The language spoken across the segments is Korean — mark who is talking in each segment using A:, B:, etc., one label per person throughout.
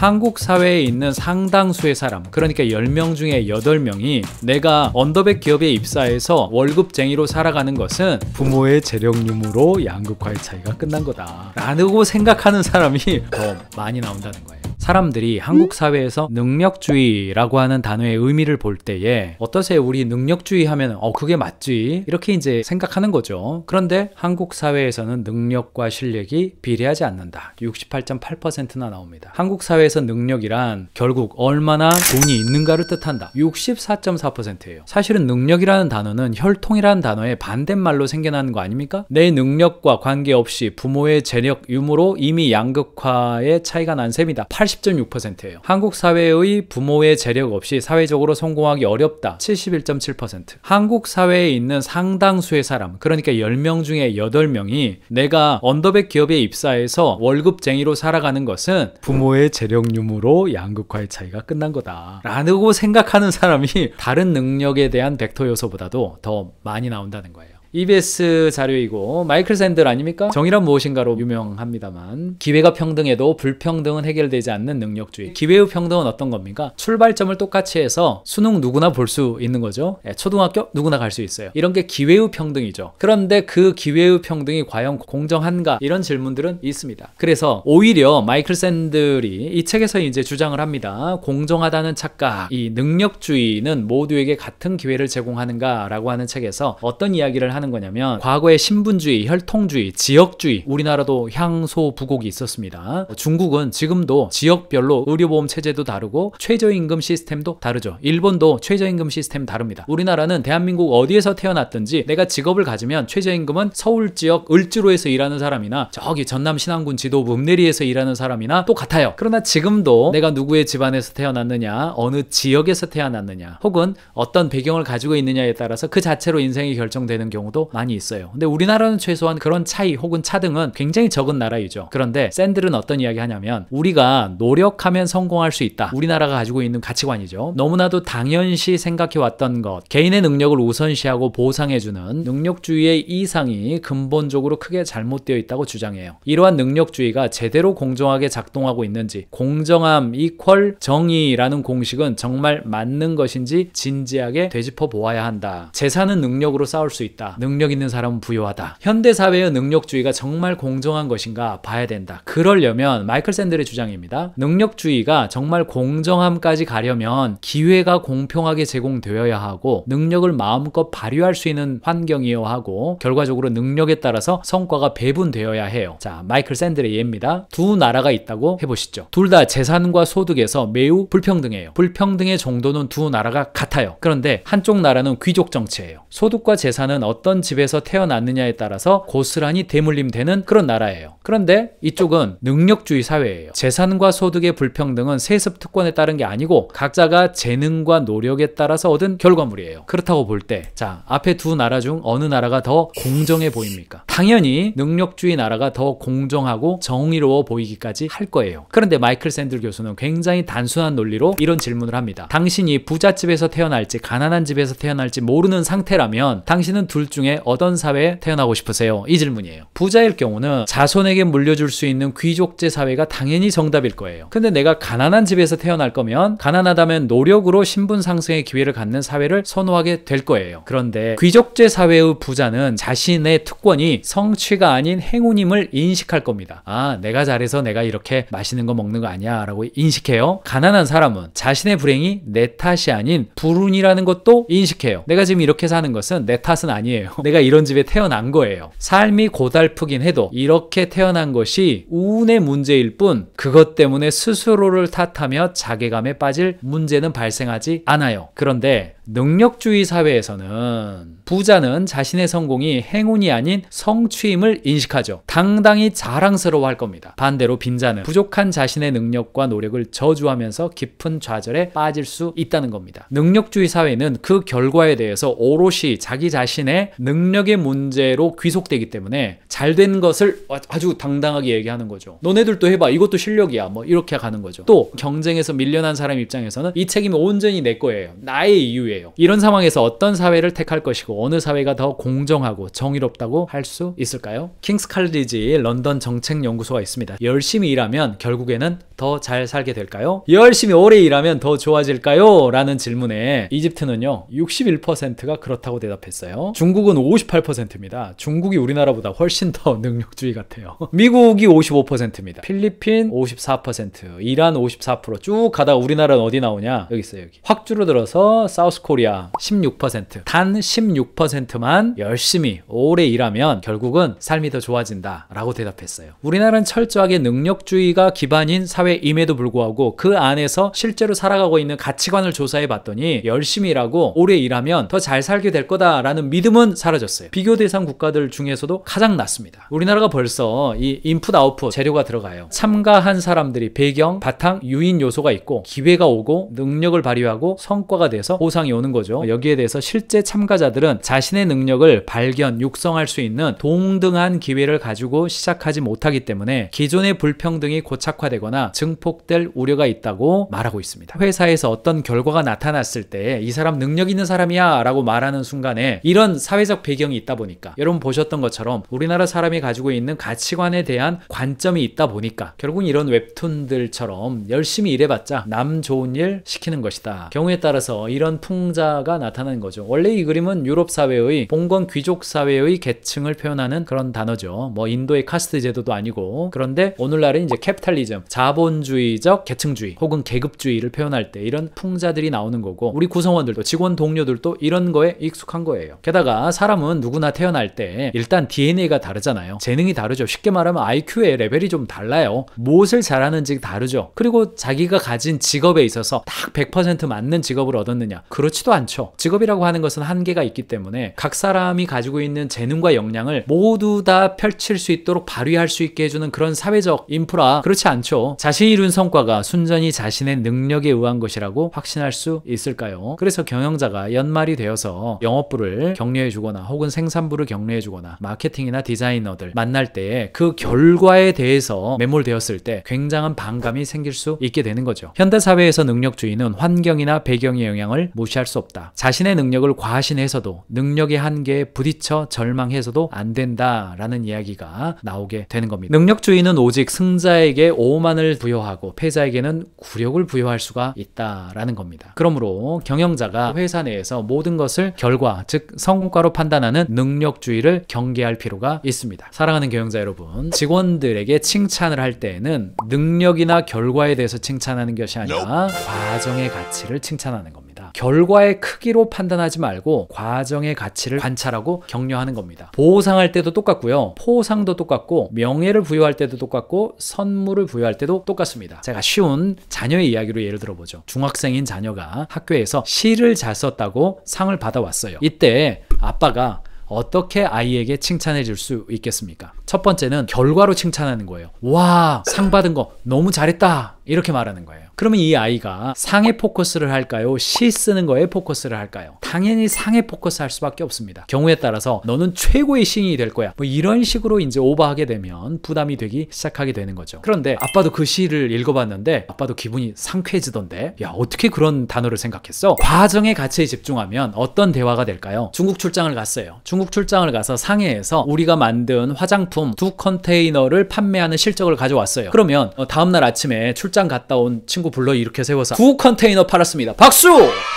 A: 한국 사회에 있는 상당수의 사람 그러니까 10명 중에 8명이 내가 언더백 기업에 입사해서 월급쟁이로 살아가는 것은 부모의 재력유무로 양극화의 차이가 끝난 거다 라고 생각하는 사람이 더 많이 나온다는 거예요 사람들이 한국 사회에서 능력주의라고 하는 단어의 의미를 볼 때에 어떠세요? 우리 능력주의 하면 어 그게 맞지 이렇게 이제 생각하는 거죠. 그런데 한국 사회에서는 능력과 실력이 비례하지 않는다. 68.8%나 나옵니다. 한국 사회에서 능력이란 결국 얼마나 돈이 있는가를 뜻한다. 64.4%예요. 사실은 능력이라는 단어는 혈통이라는 단어의 반대말로 생겨나는 거 아닙니까? 내 능력과 관계없이 부모의 재력, 유무로 이미 양극화의 차이가 난 셈이다. 80.6%예요. 한국 사회의 부모의 재력 없이 사회적으로 성공하기 어렵다. 71.7%. 한국 사회에 있는 상당수의 사람, 그러니까 10명 중에 8명이 내가 언더백 기업에 입사해서 월급쟁이로 살아가는 것은 부모의 재력 유무로 양극화의 차이가 끝난 거다. 라고 생각하는 사람이 다른 능력에 대한 벡터 요소보다도 더 많이 나온다는 거예요. EBS 자료이고 마이클 샌들 아닙니까? 정의란 무엇인가로 유명합니다만 기회가 평등해도 불평등은 해결되지 않는 능력주의 기회의 평등은 어떤 겁니까? 출발점을 똑같이 해서 수능 누구나 볼 수 있는 거죠 예, 초등학교 누구나 갈 수 있어요 이런 게 기회의 평등이죠 그런데 그 기회의 평등이 과연 공정한가 이런 질문들은 있습니다 그래서 오히려 마이클 샌들이 이 책에서 이제 주장을 합니다 공정하다는 착각 이 능력주의는 모두에게 같은 기회를 제공하는가 라고 하는 책에서 어떤 이야기를 하는 하는 거냐면 과거의 신분주의, 혈통주의, 지역주의 우리나라도 향소 부곡이 있었습니다. 중국은 지금도 지역별로 의료보험 체제도 다르고 최저임금 시스템도 다르죠. 일본도 최저임금 시스템 다릅니다. 우리나라는 대한민국 어디에서 태어났든지 내가 직업을 가지면 최저임금은 서울 지역 을지로에서 일하는 사람이나 저기 전남 신안군 지도부 읍내리에서 일하는 사람이나 똑같아요. 그러나 지금도 내가 누구의 집안에서 태어났느냐, 어느 지역에서 태어났느냐, 혹은 어떤 배경을 가지고 있느냐에 따라서 그 자체로 인생이 결정되는 경우 경우도 많이 있어요. 근데 우리나라는 최소한 그런 차이 혹은 차등은 굉장히 적은 나라이죠. 그런데 샌들은 어떤 이야기 하냐면 우리가 노력하면 성공할 수 있다. 우리나라가 가지고 있는 가치관이죠. 너무나도 당연시 생각해왔던 것, 개인의 능력을 우선시하고 보상해주는 능력주의의 이상이 근본적으로 크게 잘못되어 있다고 주장해요. 이러한 능력주의가 제대로 공정하게 작동하고 있는지, 공정함 이퀄 정의라는 공식은 정말 맞는 것인지 진지하게 되짚어 보아야 한다. 재산은 능력으로 싸울 수 있다. 능력 있는 사람은 부유하다. 현대 사회의 능력주의가 정말 공정한 것인가 봐야 된다. 그러려면 마이클 샌들의 주장입니다. 능력주의가 정말 공정함까지 가려면 기회가 공평하게 제공되어야 하고 능력을 마음껏 발휘할 수 있는 환경이어야 하고 결과적으로 능력에 따라서 성과가 배분되어야 해요. 자, 마이클 샌들의 예입니다. 두 나라가 있다고 해보시죠. 둘 다 재산과 소득에서 매우 불평등해요. 불평등의 정도는 두 나라가 같아요. 그런데 한쪽 나라는 귀족 정치예요. 소득과 재산은 어떤 어떤 집에서 태어났느냐에 따라서 고스란히 대물림되는 그런 나라예요. 그런데 이쪽은 능력주의 사회예요. 재산과 소득의 불평등은 세습 특권에 따른 게 아니고 각자가 재능과 노력에 따라서 얻은 결과물이에요. 그렇다고 볼 때자 앞에 두 나라 중 어느 나라가 더 공정해 보입니까? 당연히 능력주의 나라가 더 공정하고 정의로워 보이기까지 할 거예요. 그런데 마이클 샌들 교수는 굉장히 단순한 논리로 이런 질문을 합니다. 당신이 부잣집에서 태어날지 가난한 집에서 태어날지 모르는 상태라면 당신은 둘 중에 어떤 사회에 태어나고 싶으세요? 이 질문이에요. 부자일 경우는 자손에게 물려줄 수 있는 귀족제 사회가 당연히 정답일 거예요. 근데 내가 가난한 집에서 태어날 거면 가난하다면 노력으로 신분 상승의 기회를 갖는 사회를 선호하게 될 거예요. 그런데 귀족제 사회의 부자는 자신의 특권이 성취가 아닌 행운임을 인식할 겁니다. 아, 내가 잘해서 내가 이렇게 맛있는 거 먹는 거 아니야 라고 인식해요. 가난한 사람은 자신의 불행이 내 탓이 아닌 불운이라는 것도 인식해요. 내가 지금 이렇게 사는 것은 내 탓은 아니에요. 내가 이런 집에 태어난 거예요. 삶이 고달프긴 해도 이렇게 태어난 것이 운의 문제일 뿐 그것 때문에 스스로를 탓하며 자괴감에 빠질 문제는 발생하지 않아요. 그런데 능력주의 사회에서는 부자는 자신의 성공이 행운이 아닌 성취임을 인식하죠. 당당히 자랑스러워 할 겁니다. 반대로 빈자는 부족한 자신의 능력과 노력을 저주하면서 깊은 좌절에 빠질 수 있다는 겁니다. 능력주의 사회는 그 결과에 대해서 오롯이 자기 자신의 능력의 문제로 귀속되기 때문에 잘 된 것을 아- 아주 당당하게 얘기하는 거죠. 너네들도 해봐. 이것도 실력이야. 뭐 이렇게 가는 거죠. 또 경쟁에서 밀려난 사람 입장에서는 이 책임이 온전히 내 거예요. 나의 이유에 거예요. 이런 상황에서 어떤 사회를 택할 것이고 어느 사회가 더 공정하고 정의롭다고 할 수 있을까요? 킹스 칼리지 런던 정책 연구소가 있습니다. 열심히 일하면 결국에는 더 잘 살게 될까요? 열심히 오래 일하면 더 좋아질까요? 라는 질문에 이집트는요 61%가 그렇다고 대답했어요. 중국은 58%입니다. 중국이 우리나라보다 훨씬 더 능력주의 같아요. 미국이 55%입니다. 필리핀 54%, 이란 54%쭉 가다가 우리나라는 어디 나오냐? 여기 있어요. 여기. 확 줄어들어서 사우스 코 코리아 16%. 단 16%만 열심히 오래 일하면 결국은 삶이 더 좋아진다. 라고 대답했어요. 우리나라는 철저하게 능력주의가 기반인 사회임에도 불구하고 그 안에서 실제로 살아가고 있는 가치관을 조사해 봤더니 열심히 일하고 오래 일하면 더 잘 살게 될 거다라는 믿음은 사라졌어요. 비교 대상 국가들 중에서도 가장 낮습니다. 우리나라가 벌써 이 인풋 아웃풋 재료가 들어가요. 참가한 사람들이 배경, 바탕, 유인 요소가 있고 기회가 오고 능력을 발휘하고 성과가 돼서 보상이 상황이 오는 거죠. 여기에 대해서 실제 참가자들은 자신의 능력을 발견, 육성할 수 있는 동등한 기회를 가지고 시작하지 못하기 때문에 기존의 불평등이 고착화되거나 증폭될 우려가 있다고 말하고 있습니다. 회사에서 어떤 결과가 나타났을 때 이 사람 능력 있는 사람이야 라고 말하는 순간에 이런 사회적 배경이 있다 보니까 여러분 보셨던 것처럼 우리나라 사람이 가지고 있는 가치관에 대한 관점이 있다 보니까 결국 은 이런 웹툰들처럼 열심히 일해봤자 남 좋은 일 시키는 것이다. 경우에 따라서 이런 풍 왕자가 나타나는 거죠. 원래 이 그림은 유럽 사회의 봉건 귀족 사회의 계층을 표현하는 그런 단어죠. 뭐 인도의 카스트 제도도 아니고 그런데 오늘날은 이제 캐피탈리즘, 자본주의적 계층주의 혹은 계급주의를 표현할 때 이런 풍자들이 나오는 거고 우리 구성원들도 직원 동료들도 이런 거에 익숙한 거예요. 게다가 사람은 누구나 태어날 때 일단 DNA가 다르잖아요. 재능이 다르죠. 쉽게 말하면 IQ의 레벨이 좀 달라요. 무엇을 잘하는지 다르죠. 그리고 자기가 가진 직업에 있어서 딱 100% 맞는 직업을 얻었느냐. 그렇 그렇지도 않죠. 직업이라고 하는 것은 한계가 있기 때문에 각 사람이 가지고 있는 재능과 역량을 모두 다 펼칠 수 있도록 발휘할 수 있게 해주는 그런 사회적 인프라 그렇지 않죠. 자신이 이룬 성과가 순전히 자신의 능력에 의한 것이라고 확신할 수 있을까요? 그래서 경영자가 연말이 되어서 영업부를 격려해주거나 혹은 생산부를 격려해주거나 마케팅이나 디자이너들 만날 때 그 결과에 대해서 매몰되었을 때 굉장한 반감이 생길 수 있게 되는 거죠. 현대사회에서 능력주의는 환경이나 배경의 영향을 무시하 무시할 수 없다. 자신의 능력을 과신해서도 능력의 한계에 부딪혀 절망해서도 안 된다라는 이야기가 나오게 되는 겁니다. 능력주의는 오직 승자에게 오만을 부여하고 패자에게는 굴욕을 부여할 수가 있다라는 겁니다. 그러므로 경영자가 회사 내에서 모든 것을 결과 즉 성과로 판단하는 능력주의를 경계할 필요가 있습니다. 사랑하는 경영자 여러분, 직원들에게 칭찬을 할 때에는 능력이나 결과에 대해서 칭찬하는 것이 아니라 과정의 가치를 칭찬하는 겁니다. 결과의 크기로 판단하지 말고 과정의 가치를 관찰하고 격려하는 겁니다. 보상할 때도 똑같고요. 포상도 똑같고 명예를 부여할 때도 똑같고 선물을 부여할 때도 똑같습니다. 제가 쉬운 자녀의 이야기로 예를 들어보죠. 중학생인 자녀가 학교에서 시를 잘 썼다고 상을 받아왔어요. 이때 아빠가 어떻게 아이에게 칭찬해 줄 수 있겠습니까? 첫 번째는 결과로 칭찬하는 거예요. 와, 상 받은 거 너무 잘했다. 이렇게 말하는 거예요. 그러면 이 아이가 상에 포커스를 할까요? 시 쓰는 거에 포커스를 할까요? 당연히 상에 포커스 할 수밖에 없습니다. 경우에 따라서 너는 최고의 시인이될 거야. 뭐 이런 식으로 이제 오버하게 되면 부담이 되기 시작하게 되는 거죠. 그런데 아빠도 그 시를 읽어봤는데 아빠도 기분이 상쾌해지던데 야 어떻게 그런 단어를 생각했어? 과정의 가치에 집중하면 어떤 대화가 될까요? 중국 출장을 갔어요. 중국 출장을 가서 상해에서 우리가 만든 화장품 두 컨테이너를 판매하는 실적을 가져왔어요. 그러면 어, 다음날 아침에 출 출장 갔다 온 친구 불러 이렇게 세워서 구 컨테이너 팔았습니다. 박수!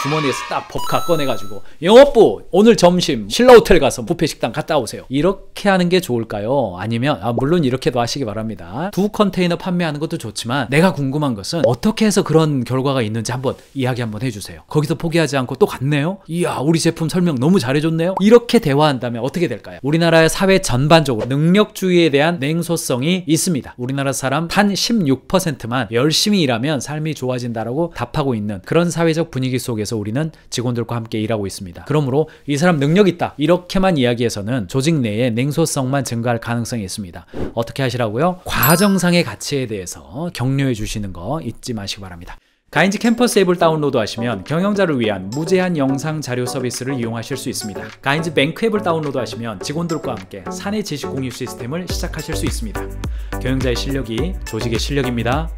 A: 주머니에서 딱 법카 꺼내가지고 영업부 오늘 점심 신라 호텔 가서 부페 식당 갔다 오세요. 이렇게 하는 게 좋을까요? 아니면 아 물론 이렇게도 하시기 바랍니다. 두 컨테이너 판매하는 것도 좋지만 내가 궁금한 것은 어떻게 해서 그런 결과가 있는지 한번 이야기 한번 해주세요. 거기서 포기하지 않고 또 갔네요. 이야 우리 제품 설명 너무 잘해줬네요. 이렇게 대화한다면 어떻게 될까요? 우리나라의 사회 전반적으로 능력주의에 대한 냉소성이 있습니다. 우리나라 사람 단 16%만 열심히 일하면 삶이 좋아진다라고 답하고 있는 그런 사회적 분위기 속에서 우리는 직원들과 함께 일하고 있습니다. 그러므로 이 사람 능력 있다 이렇게만 이야기해서는 조직 내에 냉소성만 증가할 가능성이 있습니다. 어떻게 하시라고요? 과정상의 가치에 대해서 격려해 주시는 거 잊지 마시기 바랍니다. 가인지 캠퍼스 앱을 다운로드 하시면 경영자를 위한 무제한 영상 자료 서비스를 이용하실 수 있습니다. 가인지 뱅크 앱을 다운로드 하시면 직원들과 함께 사내 지식 공유 시스템을 시작하실 수 있습니다. 경영자의 실력이 조직의 실력입니다.